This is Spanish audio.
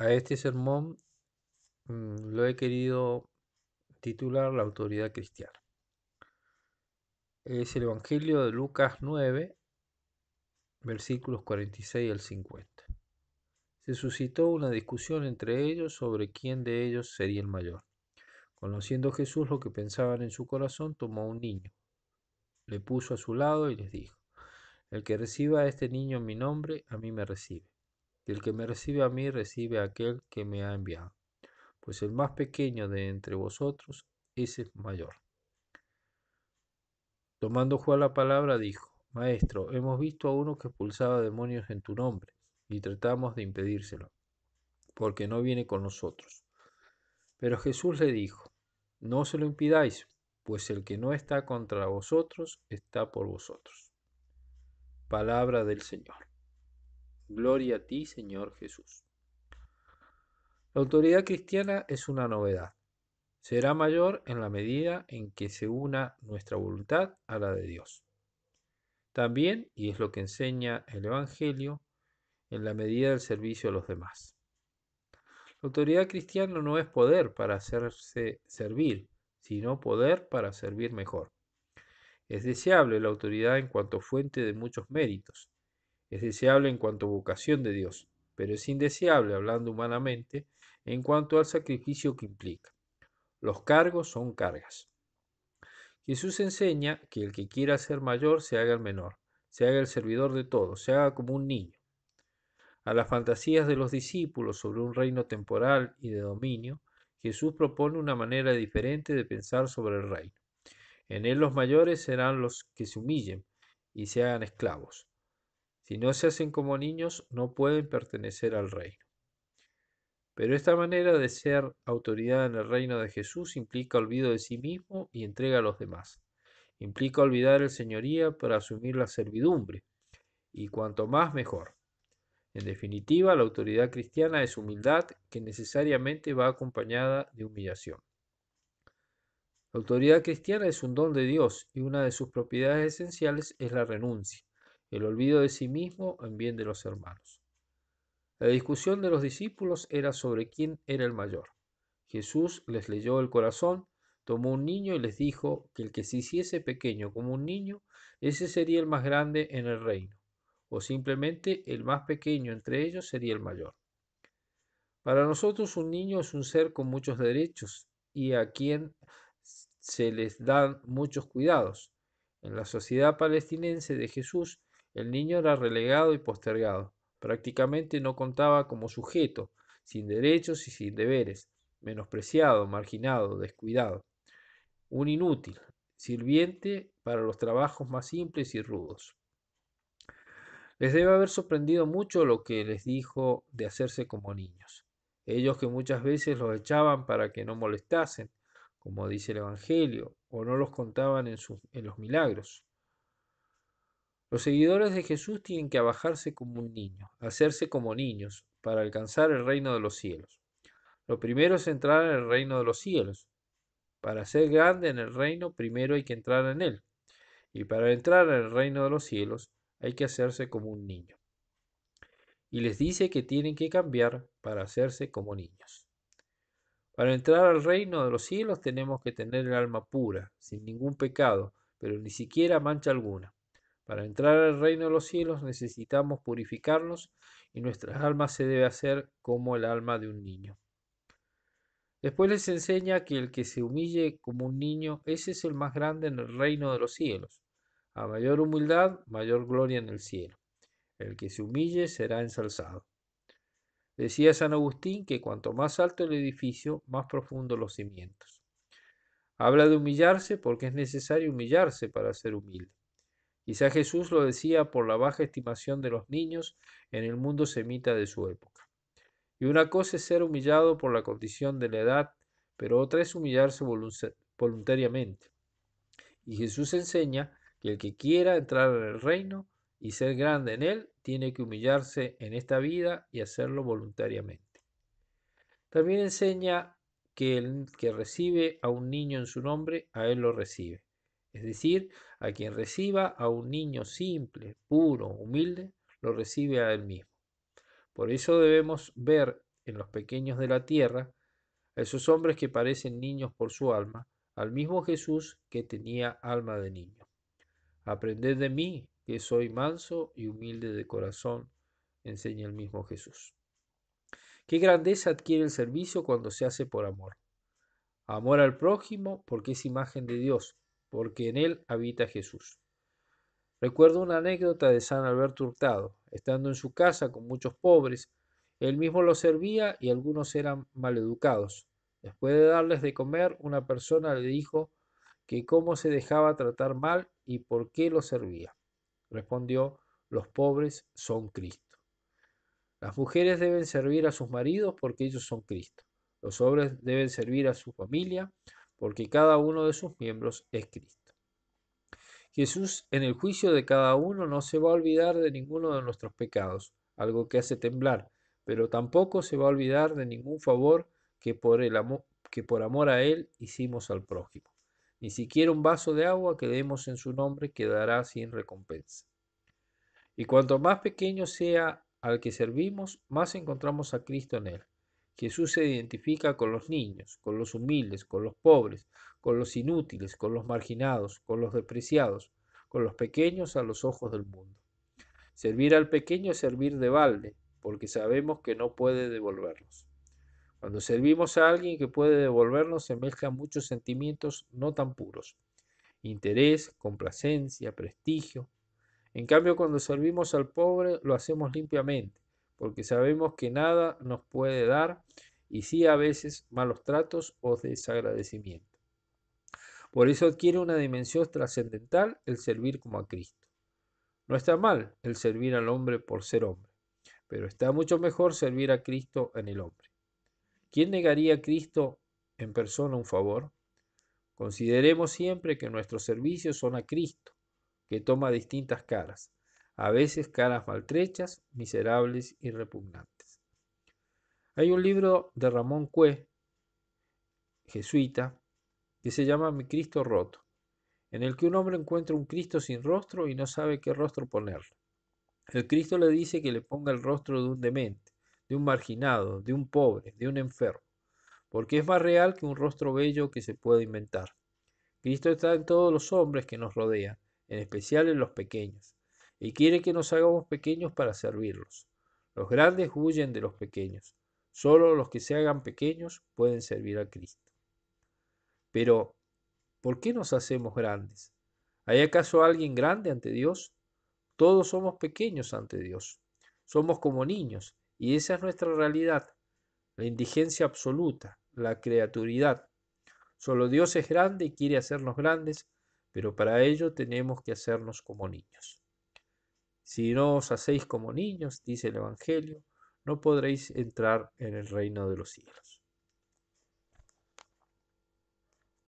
A este sermón mm, lo he querido titular La autoridad cristiana. Es el Evangelio de Lucas 9, versículos 46 al 50. Se suscitó una discusión entre ellos sobre quién de ellos sería el mayor. Conociendo Jesús lo que pensaban en su corazón, tomó un niño, le puso a su lado y les dijo, el que reciba a este niño en mi nombre, a mí me recibe el que me recibe a mí recibe a aquel que me ha enviado. Pues el más pequeño de entre vosotros, es el mayor. Tomando Juan la palabra, dijo, Maestro, hemos visto a uno que expulsaba demonios en tu nombre, y tratamos de impedírselo, porque no viene con nosotros. Pero Jesús le dijo, No se lo impidáis, pues el que no está contra vosotros está por vosotros. Palabra del Señor. Gloria a ti, Señor Jesús. La autoridad cristiana es una novedad. Será mayor en la medida en que se una nuestra voluntad a la de Dios. También, y es lo que enseña el Evangelio, en la medida del servicio a los demás. La autoridad cristiana no es poder para hacerse servir, sino poder para servir mejor. Es deseable la autoridad en cuanto fuente de muchos méritos, es deseable en cuanto a vocación de Dios, pero es indeseable, hablando humanamente, en cuanto al sacrificio que implica. Los cargos son cargas. Jesús enseña que el que quiera ser mayor se haga el menor, se haga el servidor de todos, se haga como un niño. A las fantasías de los discípulos sobre un reino temporal y de dominio, Jesús propone una manera diferente de pensar sobre el reino. En él los mayores serán los que se humillen y se hagan esclavos. Si no se hacen como niños, no pueden pertenecer al reino. Pero esta manera de ser autoridad en el reino de Jesús implica olvido de sí mismo y entrega a los demás. Implica olvidar el señoría para asumir la servidumbre, y cuanto más mejor. En definitiva, la autoridad cristiana es humildad que necesariamente va acompañada de humillación. La autoridad cristiana es un don de Dios y una de sus propiedades esenciales es la renuncia el olvido de sí mismo en bien de los hermanos. La discusión de los discípulos era sobre quién era el mayor. Jesús les leyó el corazón, tomó un niño y les dijo que el que se hiciese pequeño como un niño, ese sería el más grande en el reino, o simplemente el más pequeño entre ellos sería el mayor. Para nosotros un niño es un ser con muchos derechos y a quien se les dan muchos cuidados. En la sociedad palestinense de Jesús, el niño era relegado y postergado. Prácticamente no contaba como sujeto, sin derechos y sin deberes, menospreciado, marginado, descuidado. Un inútil, sirviente para los trabajos más simples y rudos. Les debe haber sorprendido mucho lo que les dijo de hacerse como niños. Ellos que muchas veces los echaban para que no molestasen, como dice el Evangelio, o no los contaban en, en los milagros. Los seguidores de Jesús tienen que abajarse como un niño, hacerse como niños, para alcanzar el reino de los cielos. Lo primero es entrar en el reino de los cielos. Para ser grande en el reino, primero hay que entrar en él. Y para entrar en el reino de los cielos, hay que hacerse como un niño. Y les dice que tienen que cambiar para hacerse como niños. Para entrar al reino de los cielos tenemos que tener el alma pura, sin ningún pecado, pero ni siquiera mancha alguna. Para entrar al reino de los cielos necesitamos purificarnos y nuestra alma se debe hacer como el alma de un niño. Después les enseña que el que se humille como un niño, ese es el más grande en el reino de los cielos. A mayor humildad, mayor gloria en el cielo. El que se humille será ensalzado. Decía San Agustín que cuanto más alto el edificio, más profundo los cimientos. Habla de humillarse porque es necesario humillarse para ser humilde. Quizá Jesús lo decía por la baja estimación de los niños en el mundo semita de su época. Y una cosa es ser humillado por la condición de la edad, pero otra es humillarse voluntariamente. Y Jesús enseña que el que quiera entrar en el reino y ser grande en él, tiene que humillarse en esta vida y hacerlo voluntariamente. También enseña que el que recibe a un niño en su nombre, a él lo recibe. Es decir, a quien reciba a un niño simple, puro, humilde, lo recibe a él mismo. Por eso debemos ver en los pequeños de la tierra, a esos hombres que parecen niños por su alma, al mismo Jesús que tenía alma de niño. Aprended de mí, que soy manso y humilde de corazón, enseña el mismo Jesús. Qué grandeza adquiere el servicio cuando se hace por amor. Amor al prójimo porque es imagen de Dios porque en él habita Jesús. Recuerdo una anécdota de San Alberto Hurtado. Estando en su casa con muchos pobres, él mismo los servía y algunos eran maleducados. Después de darles de comer, una persona le dijo que cómo se dejaba tratar mal y por qué los servía. Respondió, los pobres son Cristo. Las mujeres deben servir a sus maridos porque ellos son Cristo. Los hombres deben servir a su familia porque cada uno de sus miembros es Cristo. Jesús en el juicio de cada uno no se va a olvidar de ninguno de nuestros pecados, algo que hace temblar, pero tampoco se va a olvidar de ningún favor que por, el que por amor a Él hicimos al prójimo. Ni siquiera un vaso de agua que demos en su nombre quedará sin recompensa. Y cuanto más pequeño sea al que servimos, más encontramos a Cristo en Él. Jesús se identifica con los niños, con los humildes, con los pobres, con los inútiles, con los marginados, con los despreciados, con los pequeños a los ojos del mundo. Servir al pequeño es servir de balde, porque sabemos que no puede devolvernos. Cuando servimos a alguien que puede devolvernos se mezclan muchos sentimientos no tan puros. Interés, complacencia, prestigio. En cambio, cuando servimos al pobre lo hacemos limpiamente, porque sabemos que nada nos puede dar y sí a veces malos tratos o desagradecimiento. Por eso adquiere una dimensión trascendental el servir como a Cristo. No está mal el servir al hombre por ser hombre, pero está mucho mejor servir a Cristo en el hombre. ¿Quién negaría a Cristo en persona un favor? Consideremos siempre que nuestros servicios son a Cristo, que toma distintas caras a veces caras maltrechas, miserables y repugnantes. Hay un libro de Ramón Cue, jesuita, que se llama Mi Cristo Roto, en el que un hombre encuentra un Cristo sin rostro y no sabe qué rostro ponerle. El Cristo le dice que le ponga el rostro de un demente, de un marginado, de un pobre, de un enfermo, porque es más real que un rostro bello que se puede inventar. Cristo está en todos los hombres que nos rodean, en especial en los pequeños. Y quiere que nos hagamos pequeños para servirlos. Los grandes huyen de los pequeños. Solo los que se hagan pequeños pueden servir a Cristo. Pero, ¿por qué nos hacemos grandes? ¿Hay acaso alguien grande ante Dios? Todos somos pequeños ante Dios. Somos como niños y esa es nuestra realidad. La indigencia absoluta, la creaturidad. Solo Dios es grande y quiere hacernos grandes, pero para ello tenemos que hacernos como niños. Si no os hacéis como niños, dice el Evangelio, no podréis entrar en el reino de los cielos.